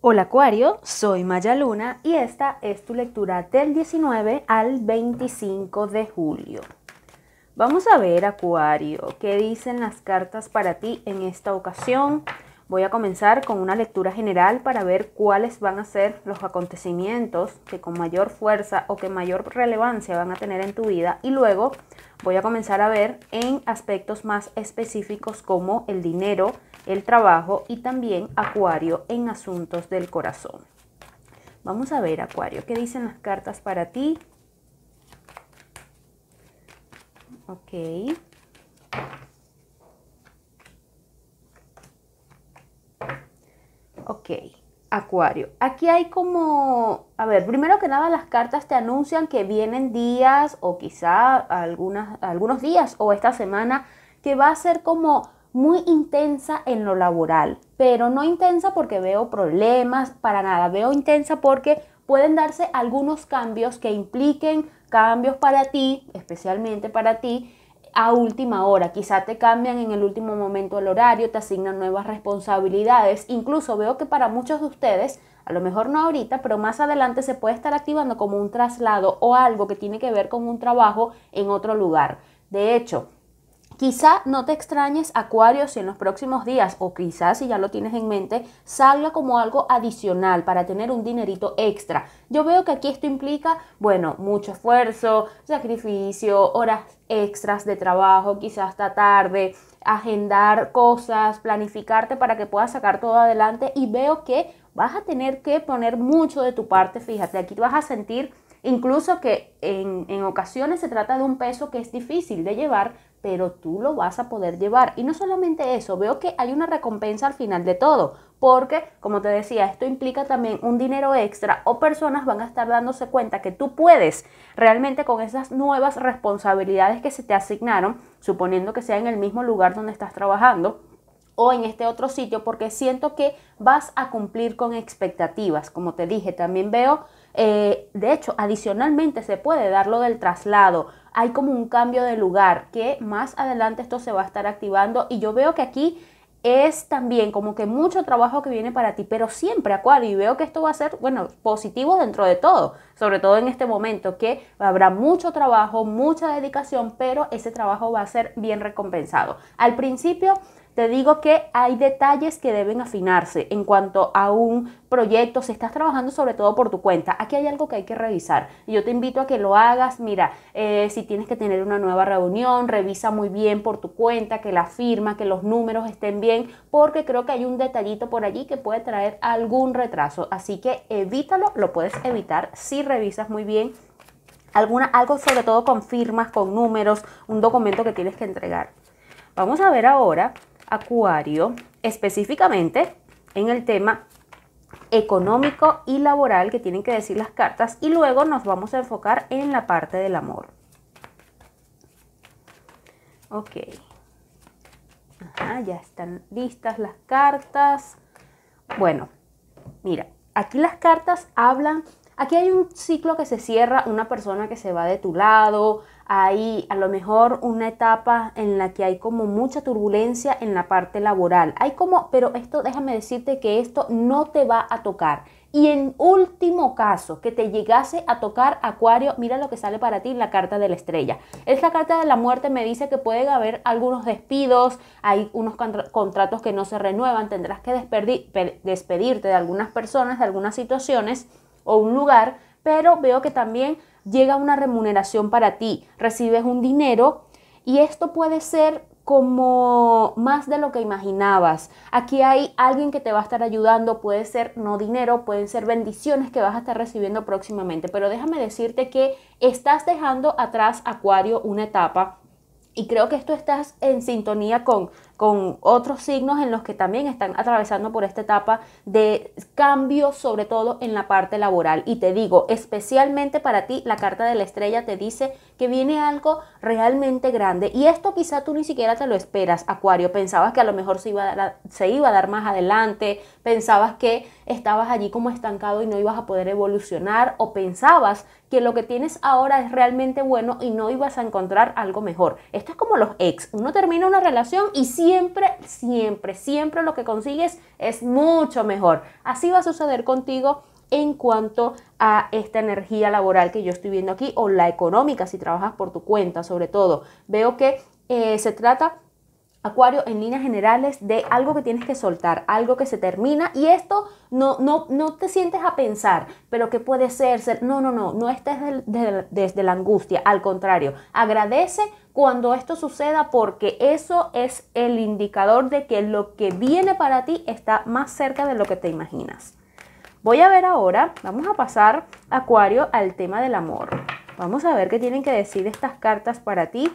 Hola Acuario, soy Maya Luna y esta es tu lectura del 19 al 25 de julio. Vamos a ver Acuario, qué dicen las cartas para ti en esta ocasión. Voy a comenzar con una lectura general para ver cuáles van a ser los acontecimientos que con mayor fuerza o que mayor relevancia van a tener en tu vida y luego voy a comenzar a ver en aspectos más específicos como el dinero, el trabajo y también Acuario en asuntos del corazón. Vamos a ver Acuario, ¿qué dicen las cartas para ti? Ok. Ok, Acuario. Aquí hay como, a ver, primero que nada las cartas te anuncian que vienen días o quizá algunos días o esta semana que va a ser como muy intensa en lo laboral, pero no intensa porque veo problemas, para nada, veo intensa porque pueden darse algunos cambios que impliquen cambios para ti, especialmente para ti, a última hora. Quizá te cambian en el último momento el horario, te asignan nuevas responsabilidades. Incluso veo que para muchos de ustedes, a lo mejor no ahorita, pero más adelante se puede estar activando como un traslado o algo que tiene que ver con un trabajo en otro lugar. De hecho, Quizá no te extrañes, Acuario, si en los próximos días, o quizás si ya lo tienes en mente, salga como algo adicional para tener un dinerito extra. Yo veo que aquí esto implica, bueno, mucho esfuerzo, sacrificio, horas extras de trabajo, quizás hasta tarde, agendar cosas, planificarte para que puedas sacar todo adelante y veo que vas a tener que poner mucho de tu parte, fíjate, aquí te vas a sentir Incluso que en, ocasiones se trata de un peso que es difícil de llevar, pero tú lo vas a poder llevar. Y no solamente eso, veo que hay una recompensa al final de todo, porque, como te decía, esto implica también un dinero extra o personas van a estar dándose cuenta que tú puedes realmente con esas nuevas responsabilidades que se te asignaron, suponiendo que sea en el mismo lugar donde estás trabajando, o en este otro sitio porque siento que vas a cumplir con expectativas. Como te dije, también veo eh, de hecho, adicionalmente se puede dar lo del traslado. Hay como un cambio de lugar que más adelante esto se va a estar activando y yo veo que aquí es también como que mucho trabajo que viene para ti, pero siempre Acuario, y veo que esto va a ser, bueno, positivo dentro de todo, sobre todo en este momento, que habrá mucho trabajo, mucha dedicación, pero ese trabajo va a ser bien recompensado. Al principio te digo que hay detalles que deben afinarse en cuanto a un proyecto, si estás trabajando sobre todo por tu cuenta, aquí hay algo que hay que revisar. Yo te invito a que lo hagas, mira, eh, si tienes que tener una nueva reunión, revisa muy bien por tu cuenta, que la firma, que los números estén bien, porque creo que hay un detallito por allí que puede traer algún retraso. Así que evítalo, lo puedes evitar si revisas muy bien alguna, algo sobre todo con firmas, con números, un documento que tienes que entregar. Vamos a ver ahora Acuario, específicamente en el tema económico y laboral que tienen que decir las cartas y luego nos vamos a enfocar en la parte del amor. Ok. ya están listas las cartas. Bueno, mira, aquí las cartas hablan, aquí hay un ciclo que se cierra, una persona que se va de tu lado, hay a lo mejor una etapa en la que hay como mucha turbulencia en la parte laboral. Hay como, pero esto déjame decirte que esto no te va a tocar. Y en último caso, que te llegase a tocar Acuario, mira lo que sale para ti en la carta de la estrella. Esta carta de la muerte me dice que puede haber algunos despidos, hay unos contratos que no se renuevan, tendrás que despedirte de algunas personas, de algunas situaciones o un lugar, pero veo que también llega una remuneración para ti, recibes un dinero y esto puede ser como más de lo que imaginabas. Aquí hay alguien que te va a estar ayudando, puede ser no dinero, pueden ser bendiciones que vas a estar recibiendo próximamente, pero déjame decirte que estás dejando atrás, Acuario, una etapa y creo que esto estás en sintonía con con otros signos en los que también están atravesando por esta etapa de cambio, sobre todo en la parte laboral. Y te digo, especialmente para ti, la carta de la estrella te dice que viene algo realmente grande. Y esto quizá tú ni siquiera te lo esperas, Acuario. Pensabas que a lo mejor se iba a dar, se iba a dar más adelante, pensabas que estabas allí como estancado y no ibas a poder evolucionar, o pensabas que lo que tienes ahora es realmente bueno y no ibas a encontrar algo mejor. Esto es como los ex. Uno termina una relación y sí siempre, siempre, siempre lo que consigues es mucho mejor. Así va a suceder contigo en cuanto a esta energía laboral que yo estoy viendo aquí o la económica si trabajas por tu cuenta sobre todo. Veo que eh, se trata Acuario, en líneas generales, de algo que tienes que soltar, algo que se termina y esto no, no, no te sientes a pensar, pero que puede ser, ser no, no, no, no estés desde la angustia, al contrario, agradece cuando esto suceda porque eso es el indicador de que lo que viene para ti está más cerca de lo que te imaginas. Voy a ver ahora, vamos a pasar, Acuario, al tema del amor. Vamos a ver qué tienen que decir estas cartas para ti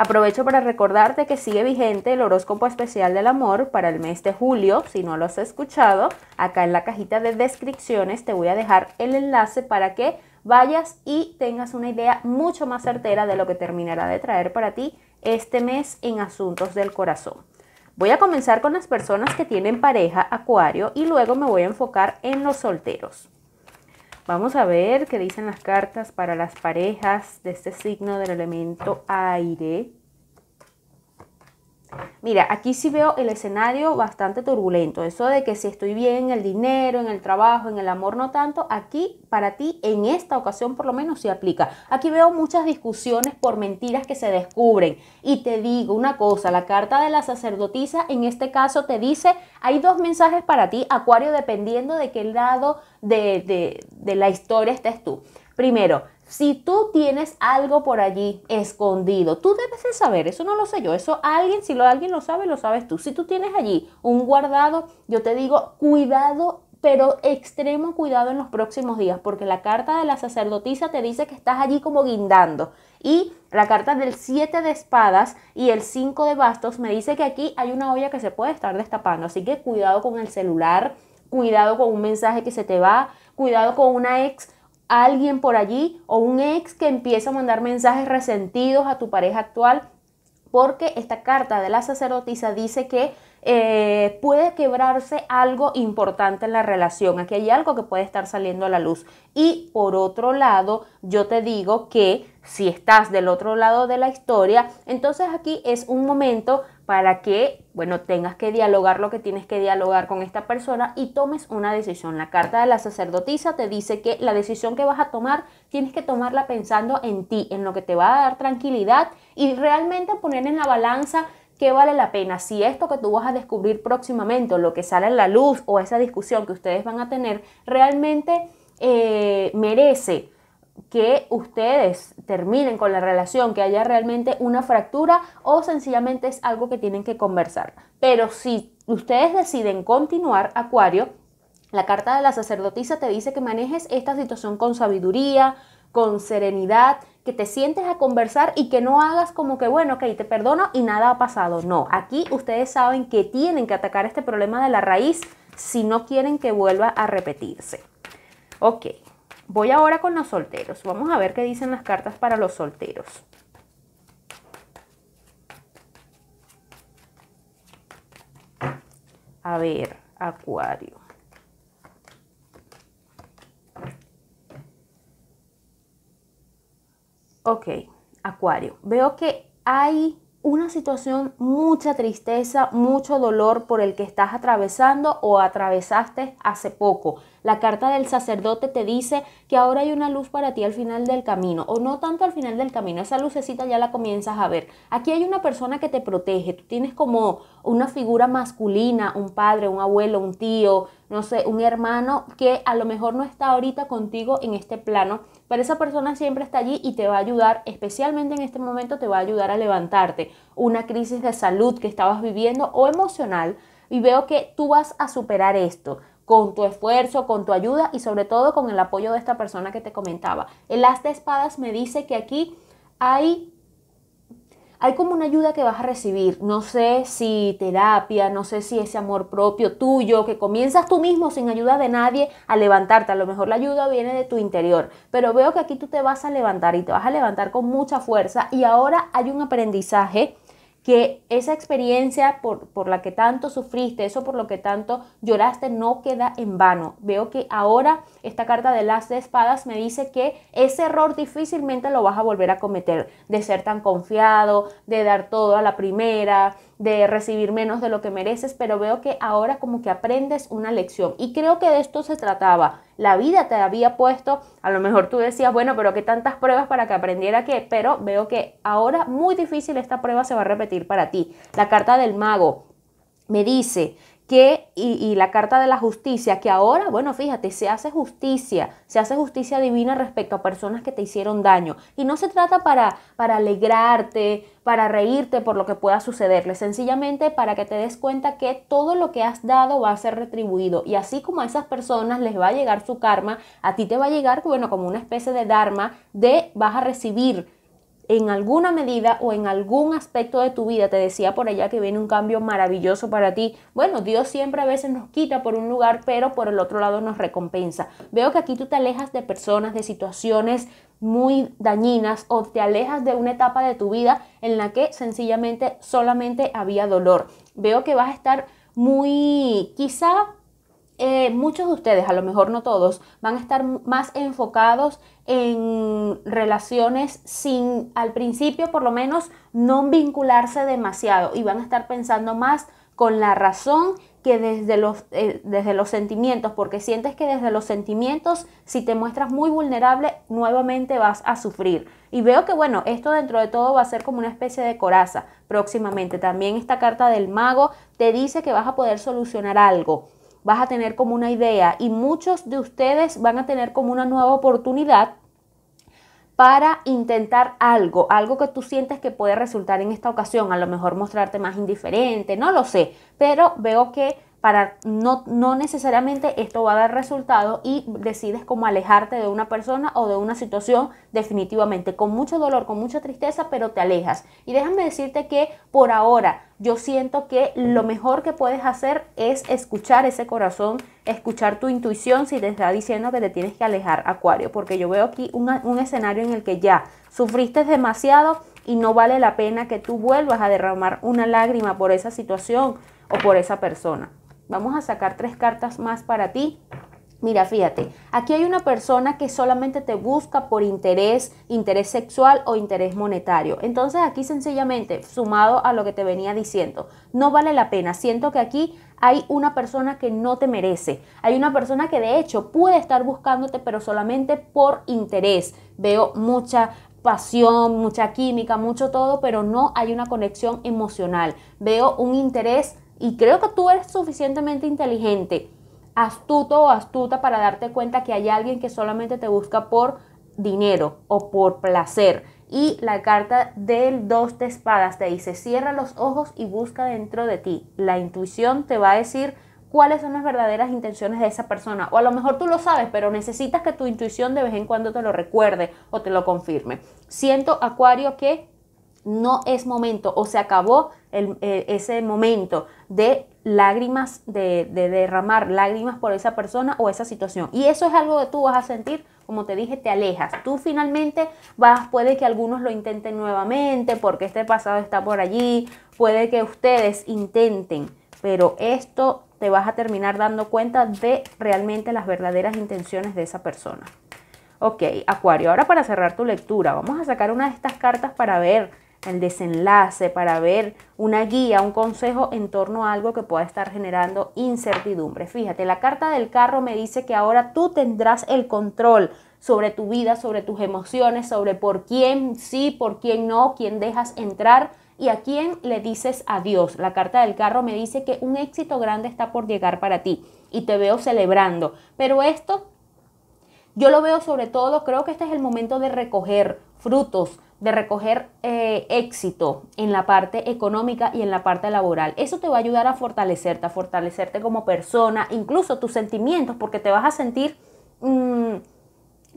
Aprovecho para recordarte que sigue vigente el horóscopo especial del amor para el mes de julio. Si no lo has escuchado, acá en la cajita de descripciones te voy a dejar el enlace para que vayas y tengas una idea mucho más certera de lo que terminará de traer para ti este mes en asuntos del corazón. Voy a comenzar con las personas que tienen pareja acuario y luego me voy a enfocar en los solteros. Vamos a ver qué dicen las cartas para las parejas de este signo del elemento aire. Mira, aquí sí veo el escenario bastante turbulento. Eso de que si estoy bien en el dinero, en el trabajo, en el amor, no tanto, aquí para ti, en esta ocasión por lo menos, se aplica. Aquí veo muchas discusiones por mentiras que se descubren. Y te digo una cosa, la carta de la sacerdotisa en este caso te dice, hay dos mensajes para ti, Acuario, dependiendo de qué lado de, de la historia estés tú. Primero, si tú tienes algo por allí escondido, tú debes de saber, eso no lo sé yo, eso alguien, si lo, alguien lo sabe, lo sabes tú. Si tú tienes allí un guardado, yo te digo, cuidado, pero extremo cuidado en los próximos días, porque la carta de la sacerdotisa te dice que estás allí como guindando. Y la carta del 7 de espadas y el 5 de bastos me dice que aquí hay una olla que se puede estar destapando, así que cuidado con el celular, cuidado con un mensaje que se te va, cuidado con una ex alguien por allí o un ex que empieza a mandar mensajes resentidos a tu pareja actual porque esta carta de la sacerdotisa dice que eh, puede quebrarse algo importante en la relación. Aquí hay algo que puede estar saliendo a la luz. Y por otro lado, yo te digo que si estás del otro lado de la historia, entonces aquí es un momento para que, bueno, tengas que dialogar lo que tienes que dialogar con esta persona y tomes una decisión. La carta de la sacerdotisa te dice que la decisión que vas a tomar tienes que tomarla pensando en ti, en lo que te va a dar tranquilidad y realmente poner en la balanza ¿Qué vale la pena? Si esto que tú vas a descubrir próximamente, lo que sale a la luz, o esa discusión que ustedes van a tener, realmente eh, merece que ustedes terminen con la relación, que haya realmente una fractura o sencillamente es algo que tienen que conversar. Pero si ustedes deciden continuar, Acuario, la carta de la sacerdotisa te dice que manejes esta situación con sabiduría, con serenidad, que te sientes a conversar y que no hagas como que, bueno, ok, te perdono y nada ha pasado. No, aquí ustedes saben que tienen que atacar este problema de la raíz si no quieren que vuelva a repetirse. Ok, voy ahora con los solteros. Vamos a ver qué dicen las cartas para los solteros. A ver, Acuario. Ok, Acuario, veo que hay una situación, mucha tristeza, mucho dolor por el que estás atravesando o atravesaste hace poco. La carta del sacerdote te dice que ahora hay una luz para ti al final del camino, o no tanto al final del camino, esa lucecita ya la comienzas a ver. Aquí hay una persona que te protege, tú tienes como una figura masculina, un padre, un abuelo, un tío, no sé, un hermano que a lo mejor no está ahorita contigo en este plano pero esa persona siempre está allí y te va a ayudar, especialmente en este momento, te va a ayudar a levantarte. Una crisis de salud que estabas viviendo o emocional y veo que tú vas a superar esto con tu esfuerzo, con tu ayuda y sobre todo con el apoyo de esta persona que te comentaba. El as de espadas me dice que aquí hay hay como una ayuda que vas a recibir. No sé si terapia, no sé si ese amor propio tuyo, que comienzas tú mismo sin ayuda de nadie a levantarte. A lo mejor la ayuda viene de tu interior, pero veo que aquí tú te vas a levantar y te vas a levantar con mucha fuerza. Y ahora hay un aprendizaje que esa experiencia por, la que tanto sufriste, eso por lo que tanto lloraste, no queda en vano. Veo que ahora esta carta de las de espadas me dice que ese error difícilmente lo vas a volver a cometer, de ser tan confiado, de dar todo a la primera, de recibir menos de lo que mereces, pero veo que ahora como que aprendes una lección. Y creo que de esto se trataba. La vida te había puesto, a lo mejor tú decías, bueno, pero qué tantas pruebas para que aprendiera qué, pero veo que ahora muy difícil esta prueba se va a repetir para ti. La carta del mago me dice que, y, la Carta de la Justicia, que ahora, bueno, fíjate, se hace justicia, se hace justicia divina respecto a personas que te hicieron daño. Y no se trata para, para alegrarte, para reírte por lo que pueda sucederle, sencillamente para que te des cuenta que todo lo que has dado va a ser retribuido. Y así como a esas personas les va a llegar su karma, a ti te va a llegar, bueno, como una especie de dharma de vas a recibir en alguna medida o en algún aspecto de tu vida, te decía por allá que viene un cambio maravilloso para ti. Bueno, Dios siempre a veces nos quita por un lugar, pero por el otro lado nos recompensa. Veo que aquí tú te alejas de personas, de situaciones muy dañinas o te alejas de una etapa de tu vida en la que sencillamente solamente había dolor. Veo que vas a estar muy, quizá eh, muchos de ustedes, a lo mejor no todos, van a estar más enfocados en relaciones sin, al principio por lo menos, no vincularse demasiado y van a estar pensando más con la razón que desde los, eh, desde los sentimientos, porque sientes que desde los sentimientos, si te muestras muy vulnerable, nuevamente vas a sufrir. Y veo que, bueno, esto dentro de todo va a ser como una especie de coraza próximamente. También esta carta del mago te dice que vas a poder solucionar algo vas a tener como una idea y muchos de ustedes van a tener como una nueva oportunidad para intentar algo, algo que tú sientes que puede resultar en esta ocasión, a lo mejor mostrarte más indiferente, no lo sé, pero veo que para no, necesariamente esto va a dar resultado y decides como alejarte de una persona o de una situación definitivamente, con mucho dolor, con mucha tristeza, pero te alejas. Y déjame decirte que por ahora yo siento que lo mejor que puedes hacer es escuchar ese corazón, escuchar tu intuición si te está diciendo que te tienes que alejar, Acuario, porque yo veo aquí un escenario en el que ya sufriste demasiado y no vale la pena que tú vuelvas a derramar una lágrima por esa situación o por esa persona. Vamos a sacar tres cartas más para ti. Mira, fíjate, aquí hay una persona que solamente te busca por interés, interés sexual o interés monetario. Entonces aquí sencillamente, sumado a lo que te venía diciendo, no vale la pena. Siento que aquí hay una persona que no te merece. Hay una persona que de hecho puede estar buscándote, pero solamente por interés. Veo mucha pasión, mucha química, mucho todo, pero no hay una conexión emocional. Veo un interés y creo que tú eres suficientemente inteligente, astuto o astuta para darte cuenta que hay alguien que solamente te busca por dinero o por placer. Y la carta del dos de espadas te dice, cierra los ojos y busca dentro de ti. La intuición te va a decir cuáles son las verdaderas intenciones de esa persona. O a lo mejor tú lo sabes, pero necesitas que tu intuición de vez en cuando te lo recuerde o te lo confirme. Siento, Acuario, que no es momento o se acabó eh, ese momento de lágrimas, de, de, derramar lágrimas por esa persona o esa situación. Y eso es algo que tú vas a sentir, como te dije, te alejas. Tú finalmente vas, puede que algunos lo intenten nuevamente porque este pasado está por allí, puede que ustedes intenten, pero esto te vas a terminar dando cuenta de realmente las verdaderas intenciones de esa persona. Ok, Acuario, ahora para cerrar tu lectura, vamos a sacar una de estas cartas para ver el desenlace, para ver una guía, un consejo en torno a algo que pueda estar generando incertidumbre. Fíjate, la carta del carro me dice que ahora tú tendrás el control sobre tu vida, sobre tus emociones, sobre por quién sí, por quién no, quién dejas entrar y a quién le dices adiós. La carta del carro me dice que un éxito grande está por llegar para ti y te veo celebrando. Pero esto, yo lo veo sobre todo, creo que este es el momento de recoger frutos, de recoger eh, éxito en la parte económica y en la parte laboral. Eso te va a ayudar a fortalecerte, a fortalecerte como persona, incluso tus sentimientos, porque te vas a sentir mm,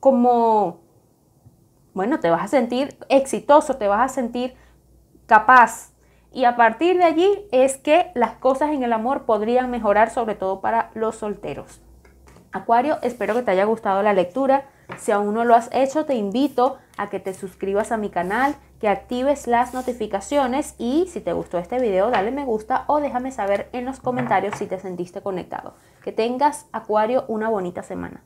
como, bueno, te vas a sentir exitoso, te vas a sentir capaz. Y a partir de allí es que las cosas en el amor podrían mejorar, sobre todo para los solteros. Acuario, espero que te haya gustado la lectura. Si aún no lo has hecho, te invito a que te suscribas a mi canal, que actives las notificaciones y si te gustó este video, dale me gusta o déjame saber en los comentarios si te sentiste conectado. Que tengas, Acuario, una bonita semana.